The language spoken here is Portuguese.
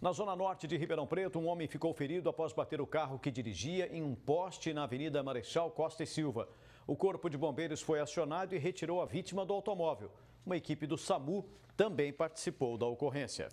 Na zona norte de Ribeirão Preto, um homem ficou ferido após bater o carro que dirigia em um poste na Avenida Marechal Costa e Silva. O Corpo de Bombeiros foi acionado e retirou a vítima do automóvel. Uma equipe do SAMU também participou da ocorrência.